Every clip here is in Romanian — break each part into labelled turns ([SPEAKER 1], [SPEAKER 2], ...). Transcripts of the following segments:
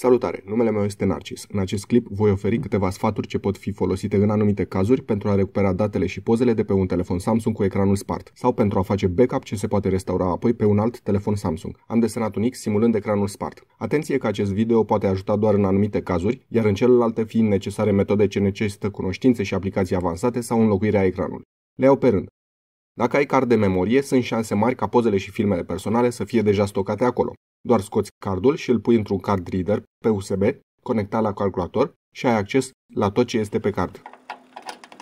[SPEAKER 1] Salutare, numele meu este Narcis. În acest clip voi oferi câteva sfaturi ce pot fi folosite în anumite cazuri pentru a recupera datele și pozele de pe un telefon Samsung cu ecranul spart sau pentru a face backup ce se poate restaura apoi pe un alt telefon Samsung. Am desenat un X simulând ecranul spart. Atenție că acest video poate ajuta doar în anumite cazuri, iar în celelalte fiind necesare metode ce necesită cunoștințe și aplicații avansate sau înlocuirea ecranului. Le iau pe rând. Dacă ai card de memorie, sunt șanse mari ca pozele și filmele personale să fie deja stocate acolo. Doar scoți cardul și îl pui într-un card reader pe USB, conectat la calculator și ai acces la tot ce este pe card.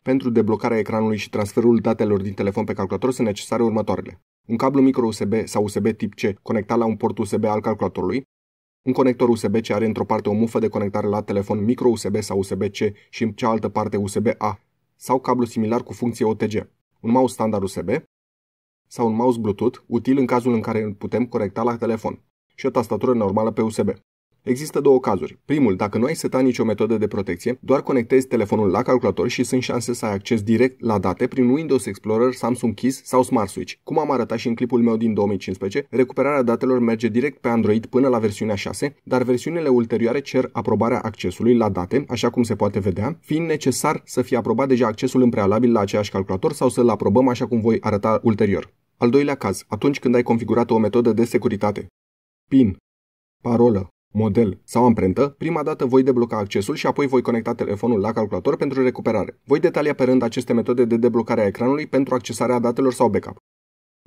[SPEAKER 1] Pentru deblocarea ecranului și transferul datelor din telefon pe calculator sunt necesare următoarele. Un cablu micro USB sau USB tip C conectat la un port USB al calculatorului, un conector USB ce are într-o parte o mufă de conectare la telefon micro USB sau USB C și în cealaltă parte USB A, sau cablu similar cu funcție OTG un mouse standard USB sau un mouse Bluetooth util în cazul în care îl putem conecta la telefon și o tastatură normală pe USB. Există două cazuri. Primul, dacă nu ai setat nicio metodă de protecție, doar conectezi telefonul la calculator și sunt șanse să ai acces direct la date prin Windows Explorer, Samsung Keys sau Smart Switch. Cum am arătat și în clipul meu din 2015, recuperarea datelor merge direct pe Android până la versiunea 6, dar versiunile ulterioare cer aprobarea accesului la date, așa cum se poate vedea, fiind necesar să fie aprobat deja accesul în prealabil la aceeași calculator sau să-l aprobăm așa cum voi arăta ulterior. Al doilea caz, atunci când ai configurat o metodă de securitate. PIN, parolă, model sau amprentă, prima dată voi debloca accesul și apoi voi conecta telefonul la calculator pentru recuperare. Voi detalia pe rând aceste metode de deblocare a ecranului pentru accesarea datelor sau backup.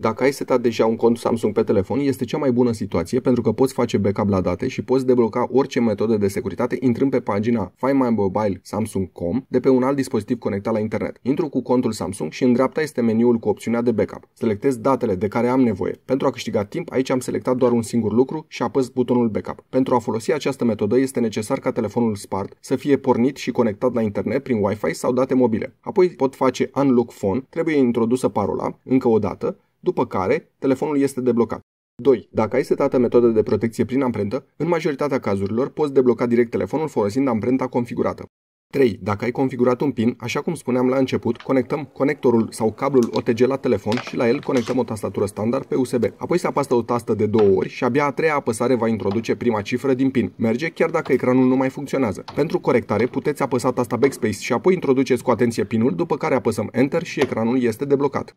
[SPEAKER 1] Dacă ai setat deja un cont Samsung pe telefon, este cea mai bună situație pentru că poți face backup la date și poți debloca orice metodă de securitate intrând pe pagina Find My Mobile Samsung.com de pe un alt dispozitiv conectat la internet. Intru cu contul Samsung și în dreapta este meniul cu opțiunea de backup. Selectez datele de care am nevoie. Pentru a câștiga timp, aici am selectat doar un singur lucru și apăs butonul backup. Pentru a folosi această metodă este necesar ca telefonul spart să fie pornit și conectat la internet prin Wi-Fi sau date mobile. Apoi pot face unlock phone, trebuie introdusă parola, încă o dată, după care telefonul este deblocat. 2. Dacă ai setată metodă de protecție prin amprentă, în majoritatea cazurilor poți debloca direct telefonul folosind amprenta configurată. 3. Dacă ai configurat un PIN, așa cum spuneam la început, conectăm conectorul sau cablul OTG la telefon și la el conectăm o tastatură standard pe USB. Apoi se apasă o tastă de două ori și abia a treia apăsare va introduce prima cifră din PIN. Merge chiar dacă ecranul nu mai funcționează. Pentru corectare puteți apăsa tasta Backspace și apoi introduceți cu atenție PIN-ul, după care apăsăm Enter și ecranul este deblocat.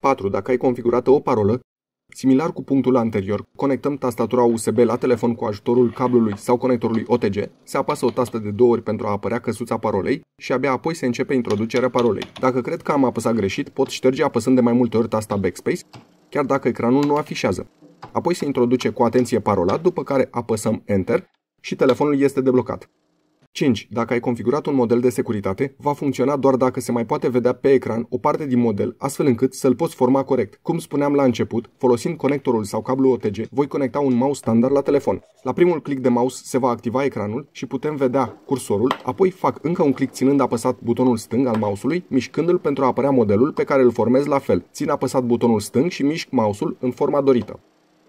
[SPEAKER 1] 4. Dacă ai configurată o parolă, similar cu punctul anterior, conectăm tastatura USB la telefon cu ajutorul cablului sau conectorului OTG, se apasă o tastă de două ori pentru a apărea căsuța parolei și abia apoi se începe introducerea parolei. Dacă cred că am apăsat greșit, pot șterge apăsând de mai multe ori tasta Backspace, chiar dacă ecranul nu afișează. Apoi se introduce cu atenție parola, după care apăsăm Enter și telefonul este deblocat. 5. Dacă ai configurat un model de securitate, va funcționa doar dacă se mai poate vedea pe ecran o parte din model, astfel încât să-l poți forma corect. Cum spuneam la început, folosind conectorul sau cablu OTG, voi conecta un mouse standard la telefon. La primul click de mouse se va activa ecranul și putem vedea cursorul, apoi fac încă un click ținând apăsat butonul stâng al mouse-ului, mișcându-l pentru a apărea modelul pe care îl formez la fel. Țin apăsat butonul stâng și mișc mouse-ul în forma dorită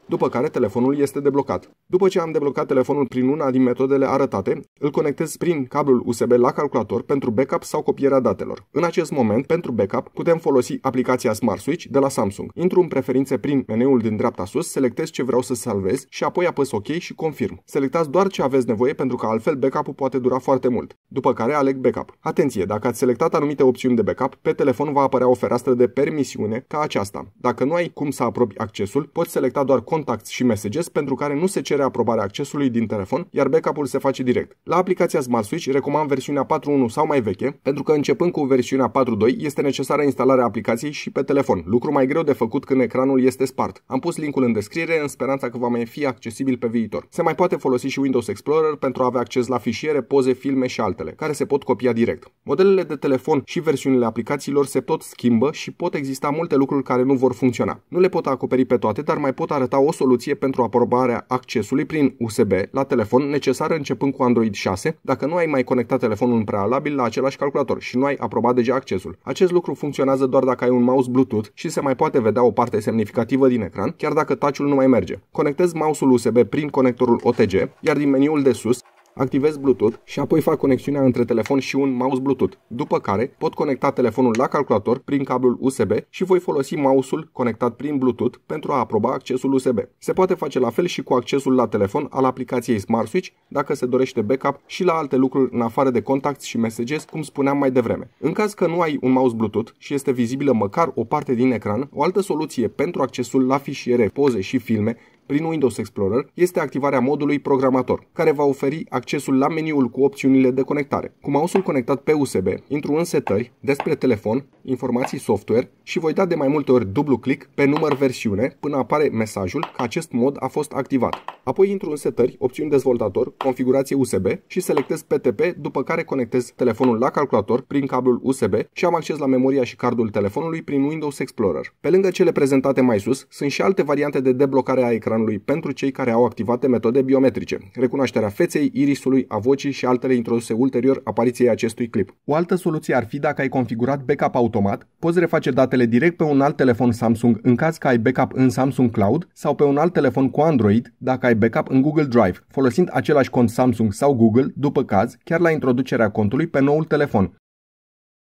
[SPEAKER 1] după care telefonul este deblocat. După ce am deblocat telefonul prin una din metodele arătate, îl conectez prin cablul USB la calculator pentru backup sau copierea datelor. În acest moment, pentru backup, putem folosi aplicația Smart Switch de la Samsung. Intru în preferințe prin meneul din dreapta sus, selectez ce vreau să salvez și apoi apăs OK și confirm. Selectați doar ce aveți nevoie pentru că altfel backup-ul poate dura foarte mult. După care aleg backup. Atenție, dacă ați selectat anumite opțiuni de backup, pe telefon va apărea o fereastră de permisiune ca aceasta. Dacă nu ai cum să aprobi accesul, poți selecta doar cont contact și Messages pentru care nu se cere aprobarea accesului din telefon, iar backup-ul se face direct. La aplicația Smart Switch recomand versiunea 4.1 sau mai veche, pentru că începând cu versiunea 4.2 este necesară instalarea aplicației și pe telefon, lucru mai greu de făcut când ecranul este spart. Am pus linkul în descriere în speranța că va mai fi accesibil pe viitor. Se mai poate folosi și Windows Explorer pentru a avea acces la fișiere, poze, filme și altele, care se pot copia direct. Modelele de telefon și versiunile aplicațiilor se tot schimbă și pot exista multe lucruri care nu vor funcționa. Nu le pot acoperi pe toate, dar mai pot arăta o o soluție pentru aprobarea accesului prin USB la telefon necesară începând cu Android 6, dacă nu ai mai conectat telefonul în prealabil la același calculator și nu ai aprobat deja accesul. Acest lucru funcționează doar dacă ai un mouse Bluetooth și se mai poate vedea o parte semnificativă din ecran, chiar dacă touch nu mai merge. Conectez mouse-ul USB prin conectorul OTG, iar din meniul de sus activez Bluetooth și apoi fac conexiunea între telefon și un mouse Bluetooth, după care pot conecta telefonul la calculator prin cablul USB și voi folosi mouse-ul conectat prin Bluetooth pentru a aproba accesul USB. Se poate face la fel și cu accesul la telefon al aplicației Smart Switch dacă se dorește backup și la alte lucruri în afară de contact și Messages, cum spuneam mai devreme. În caz că nu ai un mouse Bluetooth și este vizibilă măcar o parte din ecran, o altă soluție pentru accesul la fișiere, poze și filme prin Windows Explorer este activarea modului programator, care va oferi accesul la meniul cu opțiunile de conectare. Cu mouse-ul conectat pe USB, intru în setări, despre telefon, informații software și voi da de mai multe ori dublu click pe număr versiune până apare mesajul că acest mod a fost activat. Apoi intru în setări, opțiuni dezvoltator, configurație USB și selectez PTP, după care conectez telefonul la calculator prin cablul USB și am acces la memoria și cardul telefonului prin Windows Explorer. Pe lângă cele prezentate mai sus, sunt și alte variante de deblocare a ecranului organului pentru cei care au activate metode biometrice, recunoașterea feței, irisului, a vocii și altele introduse ulterior apariției acestui clip. O altă soluție ar fi dacă ai configurat backup automat, poți reface datele direct pe un alt telefon Samsung în caz că ai backup în Samsung Cloud sau pe un alt telefon cu Android dacă ai backup în Google Drive, folosind același cont Samsung sau Google, după caz, chiar la introducerea contului pe noul telefon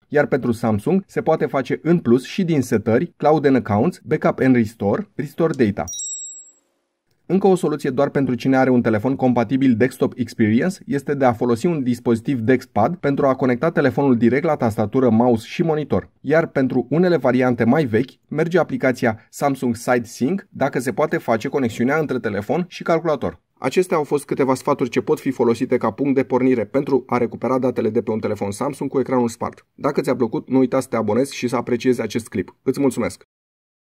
[SPEAKER 1] iar pentru Samsung se poate face în plus și din setări Cloud and Accounts, Backup and Restore, Restore Data. Încă o soluție doar pentru cine are un telefon compatibil Desktop Experience este de a folosi un dispozitiv DexPad pentru a conecta telefonul direct la tastatură, mouse și monitor. Iar pentru unele variante mai vechi, merge aplicația Samsung SideSync dacă se poate face conexiunea între telefon și calculator. Acestea au fost câteva sfaturi ce pot fi folosite ca punct de pornire pentru a recupera datele de pe un telefon Samsung cu ecranul spart. Dacă ți-a plăcut, nu uita să te abonezi și să apreciezi acest clip. Îți mulțumesc!